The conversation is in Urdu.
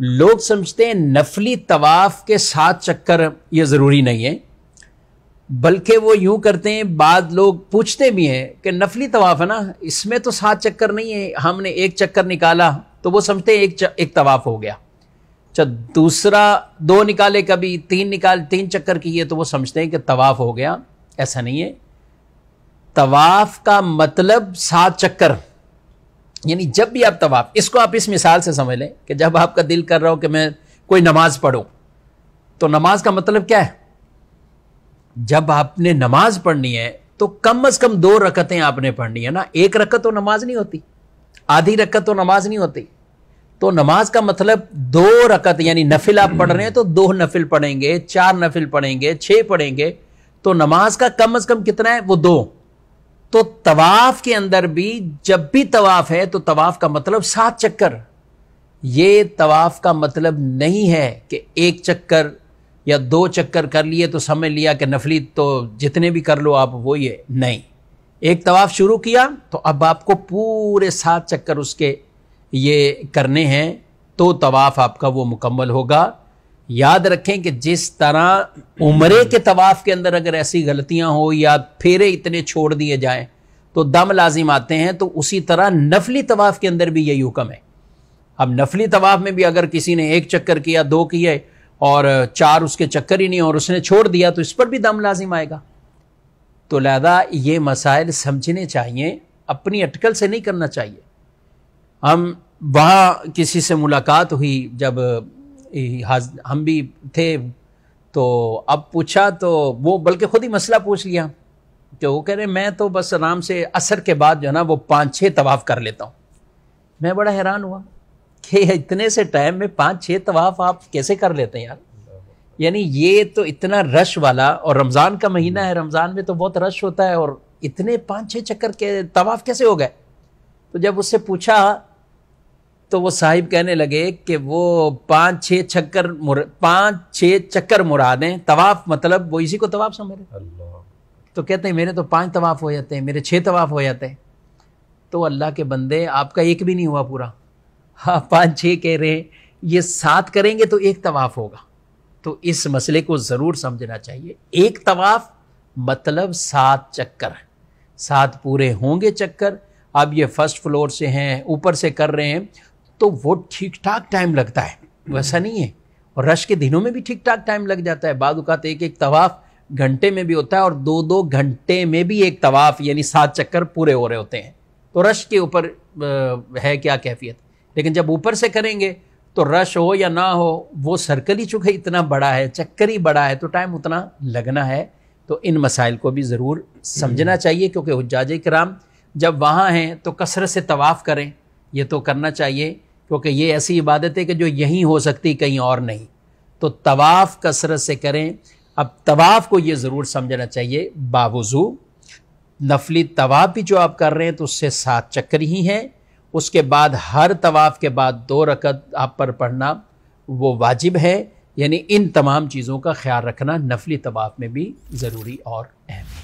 لوگ سمجھتے ہیں نفلی طواف کے ساتھ چکر یہ ضروری نہیں ہے بلکہ وہ یوں کرتے ہیں بعد لوگ پوچھتے بھی ہیں کہ نفلی طواف ہے نا اس میں تو سات چکر نہیں ہے ہم نے ایک چکر نکالا تو وہ سمجھتے ہیں ایک ایک طواف ہو گیا اچھا دوسرا دو نکالے کبھی تین نکال تین چکر کیے تو وہ سمجھتے ہیں کہ طواف ہو گیا ایسا نہیں ہے طواف کا مطلب سات چکر یعنی جب بھی آپ طواف اس کو آپ اس مثال سے سمجھ لیں کہ جب آپ کا دل کر رہا ہو کہ میں کوئی نماز پڑھوں تو نماز کا مطلب کیا ہے جب آپ نے نماز پڑھنی ہے تو کم از کم دو رکتیں آپ نے پڑھنی ہے نا ایک رکت تو نماز نہیں ہوتی آدھی رکت تو نماز نہیں ہوتی تو نماز کا مطلب دو رکت یعنی نفل آپ پڑھ رہے ہیں تو دو نفل پڑھیں گے چار نفل پڑھیں گے چھ پڑھیں گے تو نماز کا کم از کم کتنا ہے وہ دو تو طواف کے اندر بھی جب بھی طواف ہے تو طواف کا مطلب سات چکر یہ طواف کا مطلب نہیں ہے کہ ایک چکر یا دو چکر کر لیے تو سمجھ لیا کہ نفلی تو جتنے بھی کر لو آپ وہ یہ نہیں ایک طواف شروع کیا تو اب آپ کو پورے سات چکر اس کے یہ کرنے ہیں تو طواف آپ کا وہ مکمل ہوگا یاد رکھیں کہ جس طرح عمرے کے طواف کے اندر اگر ایسی غلطیاں ہو یا پھیرے اتنے چھوڑ دیے جائیں تو دم لازم آتے ہیں تو اسی طرح نفلی طواف کے اندر بھی یہی حکم ہے اب نفلی طواف میں بھی اگر کسی نے ایک چکر کیا دو کیے اور چار اس کے چکر ہی نہیں اور اس نے چھوڑ دیا تو اس پر بھی دم لازم آئے گا تو لہذا یہ مسائل سمجھنے چاہیے اپنی اٹکل سے نہیں کرنا چاہیے ہم وہاں کسی سے ملاقات ہوئی جب ہم بھی تھے تو اب پوچھا تو وہ بلکہ خود ہی مسئلہ پوچھ لیا کہ وہ کہہ رہے میں تو بس آرام سے اثر کے بعد جو ہے نا وہ پانچ چھ طواف کر لیتا ہوں میں بڑا حیران ہوا کہ اتنے سے ٹائم میں پانچ چھ طواف آپ کیسے کر لیتے ہیں یار یعنی یہ تو اتنا رش والا اور رمضان کا مہینہ ہے رمضان میں تو بہت رش ہوتا ہے اور اتنے پانچ چھ چکر کے طواف کیسے ہو گئے تو جب اس سے پوچھا تو وہ صاحب کہنے لگے کہ وہ پانچ چھ چکر مر... پانچ چھ چکر مرادیں طواف مطلب وہ اسی کو طواف سمجھ رہے تو کہتے ہیں میرے تو پانچ طواف ہو جاتے ہیں میرے چھ طواف ہو جاتے ہیں تو اللہ کے بندے آپ کا ایک بھی نہیں ہوا پورا ہاں پانچ چھ کہہ رہے ہیں یہ سات کریں گے تو ایک طواف ہوگا تو اس مسئلے کو ضرور سمجھنا چاہیے ایک طواف مطلب سات چکر سات پورے ہوں گے چکر اب یہ فرسٹ فلور سے ہیں اوپر سے کر رہے ہیں تو وہ ٹھیک ٹھاک ٹائم لگتا ہے ویسا نہیں ہے اور رش کے دنوں میں بھی ٹھیک ٹھاک ٹائم لگ جاتا ہے بعض اوقات ایک ایک طواف گھنٹے میں بھی ہوتا ہے اور دو دو گھنٹے میں بھی ایک طواف یعنی سات چکر پورے ہو رہے ہوتے ہیں تو رش کے اوپر ہے کیا کیفیت لیکن جب اوپر سے کریں گے تو رش ہو یا نہ ہو وہ سرکل ہی چکے اتنا بڑا ہے چکر ہی بڑا ہے تو ٹائم اتنا لگنا ہے تو ان مسائل کو بھی ضرور سمجھنا چاہیے کیونکہ حجاج کرام جب وہاں ہیں تو کثرت سے طواف کریں یہ تو کرنا چاہیے کیونکہ یہ ایسی عبادت ہے کہ جو یہیں ہو سکتی کہیں اور نہیں تو طواف کثرت سے کریں اب طواف کو یہ ضرور سمجھنا چاہیے باوضو نفلی طواف بھی جو آپ کر رہے ہیں تو اس سے سات چکر ہی ہیں اس کے بعد ہر طواف کے بعد دو رکعت آپ پر پڑھنا وہ واجب ہے یعنی ان تمام چیزوں کا خیال رکھنا نفلی طواف میں بھی ضروری اور اہم